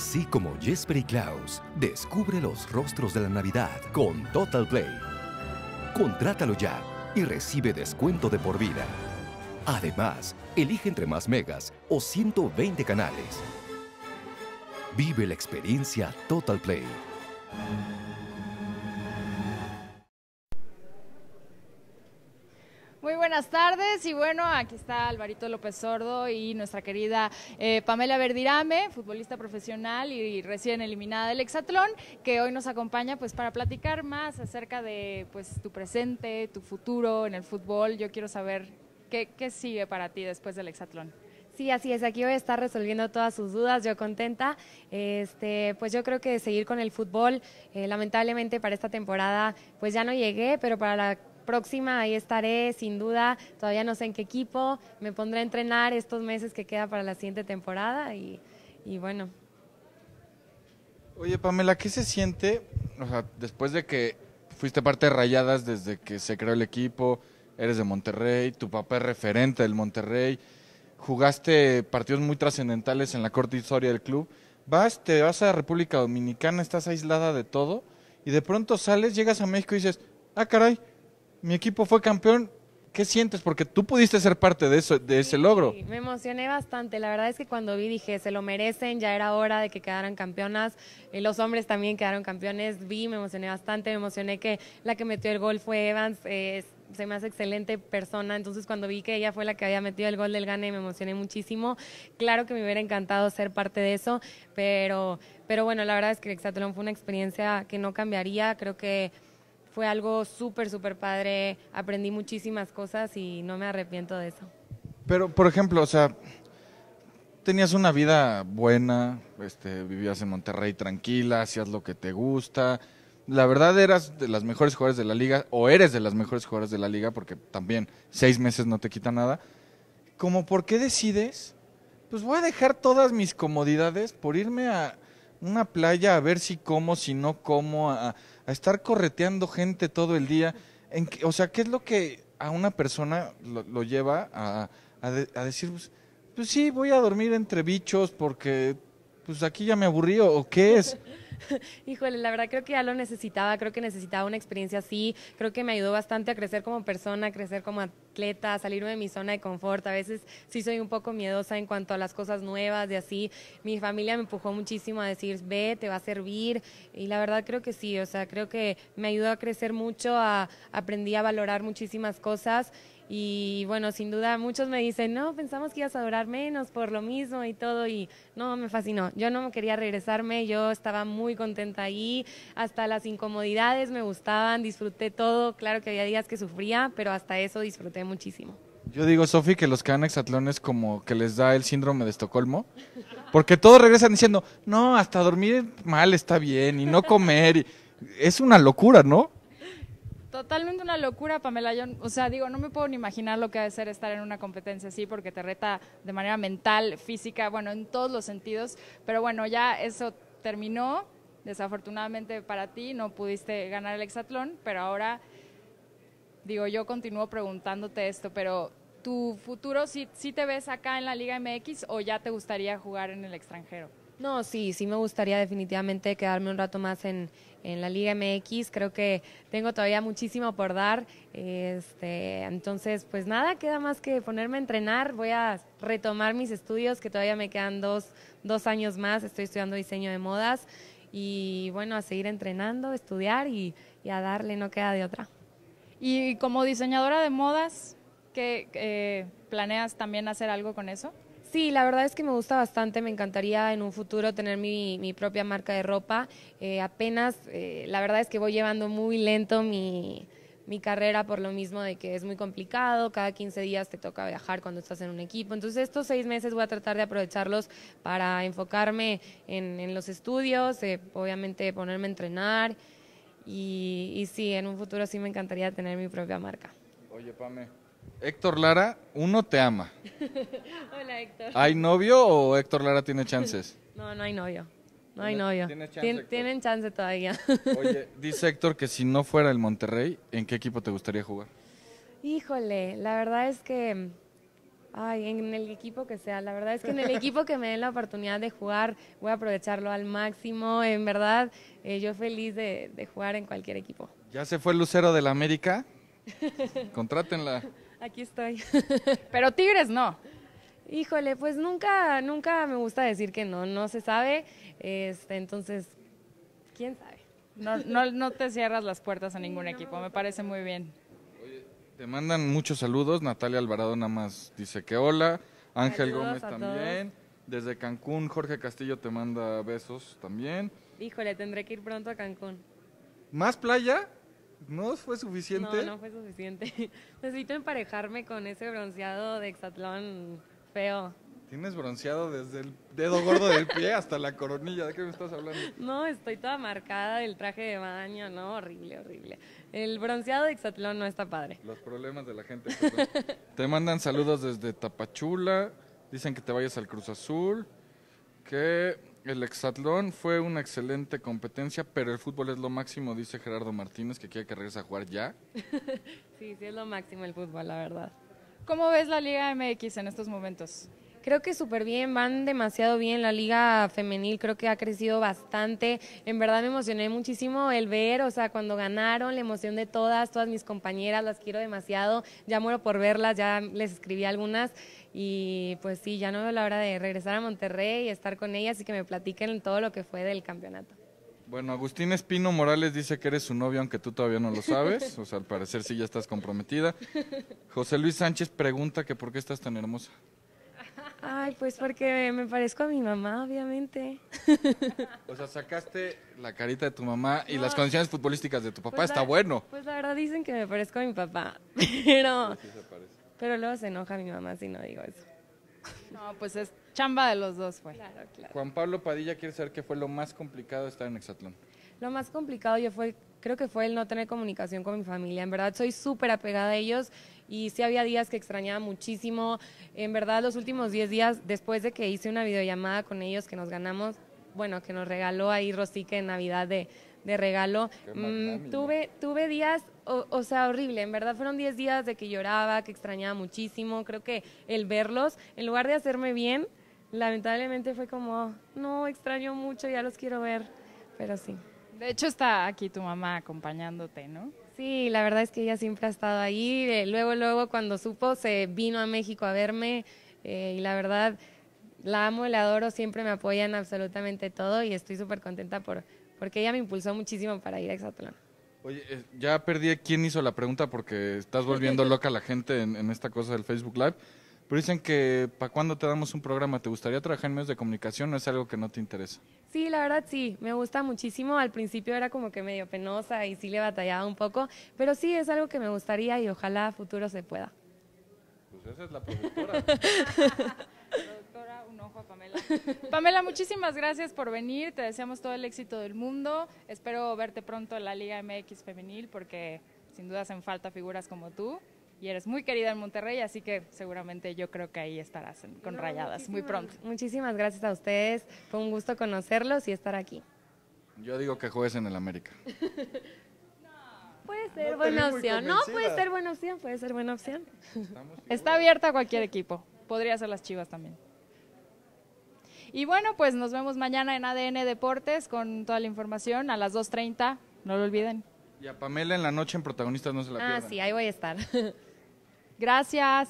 Así como Jesper y Klaus, descubre los rostros de la Navidad con Total Play. Contrátalo ya y recibe descuento de por vida. Además, elige entre más megas o 120 canales. Vive la experiencia Total Play. buenas tardes y bueno, aquí está Alvarito López Sordo y nuestra querida eh, Pamela Verdirame, futbolista profesional y, recién eliminada del hexatlón, que hoy nos acompaña pues para platicar más acerca de pues tu presente, tu futuro en el fútbol. Yo quiero saber qué, sigue para ti después del hexatlón. Sí, así es, aquí voy a estar resolviendo todas sus dudas, yo contenta. Este, pues yo creo que seguir con el fútbol, eh, lamentablemente para esta temporada, pues ya no llegué, pero para la próxima ahí estaré, sin duda. Todavía no sé en qué equipo. Me pondré a entrenar estos meses que queda para la siguiente temporada y, bueno. Oye, Pamela, ¿qué se siente? O sea, después de que fuiste parte de Rayadas desde que se creó el equipo, eres de Monterrey, tu papá es referente del Monterrey, jugaste partidos muy trascendentales en la corta historia del club. Vas, te vas a República Dominicana, estás aislada de todo y de pronto sales, llegas a México y dices, ah, caray, mi equipo fue campeón. ¿Qué sientes? Porque tú pudiste ser parte de, eso, de ese logro. me emocioné bastante. La verdad es que cuando vi dije, se lo merecen, ya era hora de que quedaran campeonas. los hombres también quedaron campeones. Vi, me emocioné bastante. Me emocioné que la que metió el gol fue Evans. Es eh, se me hace excelente persona. Entonces, cuando vi que ella fue la que había metido el gol del Gane, me emocioné muchísimo. Claro que me hubiera encantado ser parte de eso, pero, pero bueno, la verdad es que el Exatlón fue una experiencia que no cambiaría. Creo que fue algo súper, súper padre. Aprendí muchísimas cosas y no me arrepiento de eso. Pero, por ejemplo, o sea, tenías una vida buena, este, vivías en Monterrey tranquila, hacías lo que te gusta. La verdad eras de las mejores jugadoras de la liga, o eres de las mejores jugadoras de la liga, porque también seis meses no te quita nada. Como por qué decides, pues voy a dejar todas mis comodidades por irme a una playa a ver si como, si no como, a, a estar correteando gente todo el día. En o sea, ¿qué es lo que a una persona lo, lleva a, decir, pues, pues, sí, voy a dormir entre bichos porque pues aquí ya me aburrí o qué es? Híjole, la verdad creo que ya lo necesitaba, creo que necesitaba una experiencia así, creo que me ayudó bastante a crecer como persona, a crecer como atleta, a salirme de mi zona de confort. A veces sí soy un poco miedosa en cuanto a las cosas nuevas de así. Mi familia me empujó muchísimo a decir, ve, te va a servir. Y la verdad creo que sí, o sea, creo que me ayudó a crecer mucho, aprendí a valorar muchísimas cosas y bueno, sin duda muchos me dicen, no, pensamos que ibas a durar menos por lo mismo y todo. Y no, me fascinó. Yo no quería regresarme, yo estaba muy contenta ahí. Hasta las incomodidades me gustaban, disfruté todo. Claro que había días que sufría, pero hasta eso disfruté muchísimo. Yo digo, Sofi, que los que como que les da el síndrome de Estocolmo. Porque todos regresan diciendo, no, hasta dormir mal está bien y no comer. Es una locura, ¿no? Totalmente una locura, Pamela. o sea, digo, no me puedo ni imaginar lo que ha de ser estar en una competencia así, porque te reta de manera mental, física, bueno, en todos los sentidos. Pero bueno, ya eso terminó. Desafortunadamente para ti no pudiste ganar el hexatlón, pero ahora, digo, yo continúo preguntándote esto, pero ¿tu futuro si te ves acá en la Liga MX o ya te gustaría jugar en el extranjero? No, sí, sí me gustaría definitivamente quedarme un rato más en, la Liga MX. Creo que tengo todavía muchísimo por dar. Este, entonces, pues nada, queda más que ponerme a entrenar. Voy a retomar mis estudios, que todavía me quedan dos, años más. Estoy estudiando diseño de modas. Y bueno, a seguir entrenando, estudiar y, a darle, no queda de otra. Y como diseñadora de modas, ¿qué, eh, ¿planeas también hacer algo con eso? Sí, la verdad es que me gusta bastante, me encantaría en un futuro tener mi, propia marca de ropa. Eh, apenas, eh, la verdad es que voy llevando muy lento mi, mi carrera por lo mismo de que es muy complicado, cada 15 días te toca viajar cuando estás en un equipo. Entonces estos seis meses voy a tratar de aprovecharlos para enfocarme en, en los estudios, eh, obviamente ponerme a entrenar y, y sí, en un futuro sí me encantaría tener mi propia marca. Oye, Pame, Héctor Lara, uno te ama. Hola, Héctor. ¿Hay novio o Héctor Lara tiene chances? No, no hay novio. No hay novio. tienen chance todavía. Oye, dice Héctor que si no fuera el Monterrey, ¿en qué equipo te gustaría jugar? Híjole, la verdad es que. Ay, en el equipo que sea. La verdad es que en el equipo que me den la oportunidad de jugar, voy a aprovecharlo al máximo. En verdad, eh, yo feliz de, de jugar en cualquier equipo. ¿Ya se fue el Lucero de la América? Contrátenla. Aquí estoy. Pero Tigres no. Híjole, pues nunca, nunca me gusta decir que no, no se sabe. Este, entonces, quién sabe. No, te cierras las puertas a ningún equipo, me parece muy bien. te mandan muchos saludos. Natalia Alvarado nada más dice que hola. Ángel Gómez también. Desde Cancún, Jorge Castillo te manda besos también. Híjole, tendré que ir pronto a Cancún. ¿Más playa? ¿No fue suficiente? No, no fue suficiente. Necesito emparejarme con ese bronceado de hexatlón feo. Tienes bronceado desde el dedo gordo del pie hasta la coronilla. ¿De qué me estás hablando? No, estoy toda marcada del traje de baño. No, horrible, horrible. El bronceado de hexatlón no está padre. Los problemas de la gente. te mandan saludos desde Tapachula. Dicen que te vayas al Cruz Azul. Que el hexatlón fue una excelente competencia, pero el fútbol es lo máximo, dice Gerardo Martínez, que quiere que regrese a jugar ya. sí, sí es lo máximo el fútbol, la verdad. ¿Cómo ves la Liga MX en estos momentos? Creo que súper bien, van demasiado bien. La liga femenil creo que ha crecido bastante. En verdad me emocioné muchísimo el ver, o sea, cuando ganaron, la emoción de todas, todas mis compañeras, las quiero demasiado. Ya muero por verlas, ya les escribí algunas. Y pues sí, ya no veo la hora de regresar a Monterrey y estar con ellas y que me platiquen todo lo que fue del campeonato. Bueno, Agustín Espino Morales dice que eres su novia aunque tú todavía no lo sabes. O sea, al parecer sí ya estás comprometida. José Luis Sánchez pregunta que por qué estás tan hermosa pues porque me parezco a mi mamá, obviamente. O sea, sacaste la carita de tu mamá y las condiciones futbolísticas de tu papá, pues está bueno. Pues la verdad dicen que me parezco a mi papá, pero, pero luego se enoja mi mamá si no digo eso. No, pues es chamba de los dos, fue. Juan Pablo Padilla quiere saber qué fue lo más complicado de estar en Exatlón. Lo más complicado yo fue creo que fue el no tener comunicación con mi familia. En verdad soy súper apegada a ellos y sí había días que extrañaba muchísimo. En verdad los últimos 10 días después de que hice una videollamada con ellos que nos ganamos, bueno, que nos regaló ahí Rosique en Navidad de, regalo, mm, tuve, tuve días, o, o, sea, horrible. En verdad fueron 10 días de que lloraba, que extrañaba muchísimo. Creo que el verlos, en lugar de hacerme bien, lamentablemente fue como, oh, no, extraño mucho, ya los quiero ver, pero sí. De hecho está aquí tu mamá acompañándote, ¿no? Sí, la verdad es que ella siempre ha estado ahí. Eh, luego, luego cuando supo, se vino a México a verme eh, y la verdad la amo, la adoro, siempre me apoyan absolutamente todo y estoy súper contenta por, porque ella me impulsó muchísimo para ir a Exatlón. Oye, eh, ya perdí quién hizo la pregunta porque estás volviendo loca la gente en esta cosa del Facebook Live. Pero dicen que para cuando te damos un programa, ¿te gustaría trabajar en medios de comunicación o es algo que no te interesa? Sí, la verdad sí, me gusta muchísimo. Al principio era como que medio penosa y sí le batallaba un poco, pero sí es algo que me gustaría y ojalá a futuro se pueda. Pues esa es la productora. productora, un ojo a Pamela. Pamela, muchísimas gracias por venir. Te deseamos todo el éxito del mundo. Espero verte pronto en la Liga MX Femenil porque sin duda hacen falta figuras como tú y eres muy querida en Monterrey, así que seguramente yo creo que ahí estarás con Rayadas muy pronto. Muchísimas gracias a ustedes, fue un gusto conocerlos y estar aquí. Yo digo que juegues en el América. puede ser buena opción, no puede ser buena opción, puede ser buena opción. Está abierta a cualquier equipo, podría ser las Chivas también. Y bueno, pues nos vemos mañana en ADN Deportes con toda la información a las 2.30, no lo olviden. Y a Pamela en la noche en Protagonistas no se la ah, pierdan. Ah, sí, ahí voy a estar. Gracias.